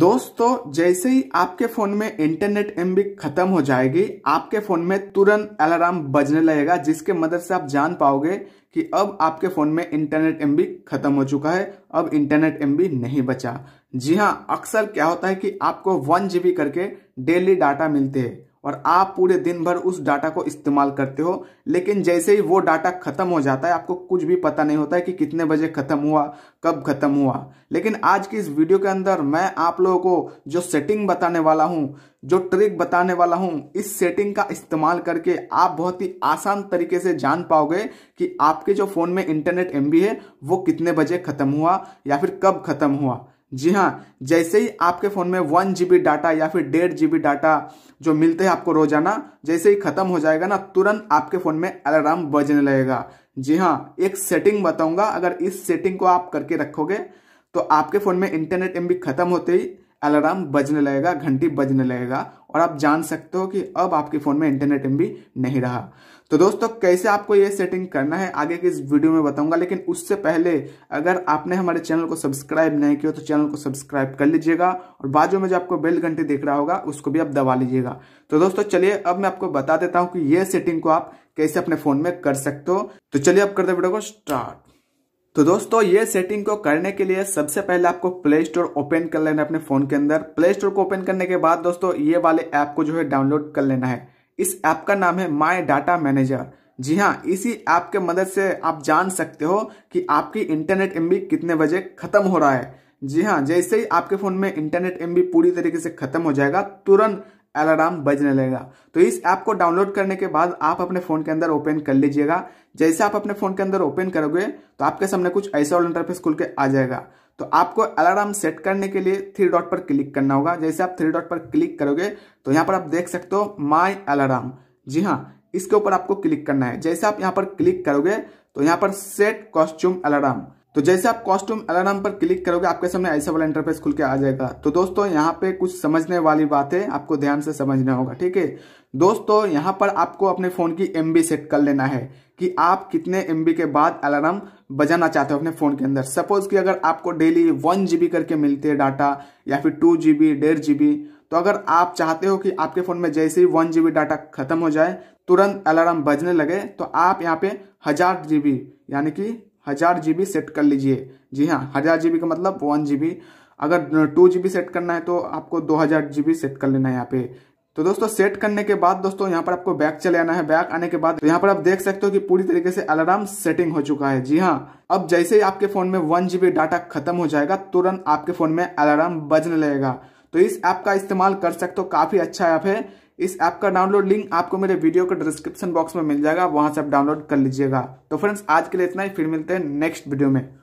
दोस्तों जैसे ही आपके फोन में इंटरनेट एम खत्म हो जाएगी आपके फोन में तुरंत अलार्म बजने लगेगा जिसके मदद से आप जान पाओगे कि अब आपके फोन में इंटरनेट एम खत्म हो चुका है अब इंटरनेट एम नहीं बचा जी हाँ अक्सर क्या होता है कि आपको वन जी करके डेली डाटा मिलते हैं और आप पूरे दिन भर उस डाटा को इस्तेमाल करते हो लेकिन जैसे ही वो डाटा खत्म हो जाता है आपको कुछ भी पता नहीं होता है कि कितने बजे खत्म हुआ कब खत्म हुआ लेकिन आज की इस वीडियो के अंदर मैं आप लोगों को जो सेटिंग बताने वाला हूँ जो ट्रिक बताने वाला हूँ इस सेटिंग का इस्तेमाल करके आप बहुत ही आसान तरीके से जान पाओगे कि आपके जो फोन में इंटरनेट एम है वो कितने बजे खत्म हुआ या फिर कब खत्म हुआ जी हाँ जैसे ही आपके फ़ोन में वन जी डाटा या फिर डेढ़ जी डाटा जो मिलते हैं आपको रोजाना जैसे ही ख़त्म हो जाएगा ना तुरंत आपके फ़ोन में अलार्म बजने लगेगा जी हाँ एक सेटिंग बताऊंगा अगर इस सेटिंग को आप करके रखोगे तो आपके फ़ोन में इंटरनेट एम खत्म होते ही अलार्म बजने लगेगा घंटी बजने लगेगा और आप जान सकते हो कि अब आपके फ़ोन में इंटरनेट एम नहीं रहा तो दोस्तों कैसे आपको ये सेटिंग करना है आगे की इस वीडियो में बताऊंगा लेकिन उससे पहले अगर आपने हमारे चैनल को सब्सक्राइब नहीं किया तो चैनल को सब्सक्राइब कर लीजिएगा और बाजू में जो आपको बेल घंटी देख रहा होगा उसको भी आप दबा लीजिएगा तो दोस्तों चलिए अब मैं आपको बता देता हूं कि यह सेटिंग को आप कैसे अपने फ़ोन में कर सकते हो तो चलिए आप कर दो वीडियो को स्टार्ट तो दोस्तों ये सेटिंग को करने के लिए सबसे पहले आपको प्ले स्टोर ओपन कर लेना है अपने फोन के अंदर प्ले स्टोर को ओपन करने के बाद दोस्तों ये वाले ऐप को जो है डाउनलोड कर लेना है इस ऐप का नाम है माई डाटा मैनेजर जी हाँ इसी ऐप के मदद से आप जान सकते हो कि आपकी इंटरनेट एम कितने बजे खत्म हो रहा है जी हाँ जैसे ही आपके फोन में इंटरनेट एम पूरी तरीके से खत्म हो जाएगा तुरंत अलार्म बजने लगेगा तो इस ऐप को डाउनलोड करने के बाद आप अपने फ़ोन के अंदर ओपन कर लीजिएगा जैसे आप अपने फ़ोन के अंदर ओपन करोगे तो आपके सामने कुछ ऐसा वाला इंटरफेस खुल के आ जाएगा तो आपको अलार्म सेट करने के लिए थ्री डॉट पर क्लिक करना होगा जैसे आप थ्री डॉट पर क्लिक करोगे तो यहाँ पर आप देख सकते हो माई अलार्म जी हाँ इसके ऊपर आपको क्लिक करना है जैसे आप यहाँ पर क्लिक करोगे तो यहाँ पर सेट कॉस्ट्यूम अलार्म तो जैसे आप कॉस्ट्यूम अलार्म पर क्लिक करोगे आपके सामने ऐसा वाला इंटरफेस खुल के आ जाएगा तो दोस्तों यहाँ पे कुछ समझने वाली बात है आपको ध्यान से समझना होगा ठीक है दोस्तों यहाँ पर आपको अपने फ़ोन की एम सेट कर लेना है कि आप कितने एम के बाद अलार्म बजाना चाहते हो अपने फ़ोन के अंदर सपोज़ कि अगर आपको डेली वन जी करके मिलते हैं डाटा या फिर टू जीबी डेढ़ जी बी तो अगर आप चाहते हो कि आपके फ़ोन में जैसे ही वन जीबी डाटा खत्म हो जाए तुरंत अलार्म बजने लगे तो आप यहाँ पे हज़ार जी यानी कि हज़ार जी सेट कर लीजिए जी हाँ हज़ार जी का मतलब वन जी अगर टू जी सेट करना है तो आपको दो हज़ार जी सेट कर लेना है यहाँ पे तो दोस्तों सेट करने के बाद दोस्तों यहाँ पर आपको बैक चले आना है बैक आने के बाद तो यहाँ पर आप देख सकते हो कि पूरी तरीके से अलार्म सेटिंग हो चुका है जी हाँ अब जैसे ही आपके फोन में वन जीबी डाटा खत्म हो जाएगा तुरंत आपके फोन में अलार्म बजने लगेगा तो इस ऐप का इस्तेमाल कर सकते हो काफी अच्छा ऐप है इस ऐप का डाउनलोड लिंक आपको मेरे वीडियो के डिस्क्रिप्शन बॉक्स में मिल जाएगा वहां से आप डाउनलोड कर लीजिएगा तो फ्रेंड्स आज के लिए इतना ही फिर मिलते हैं नेक्स्ट वीडियो में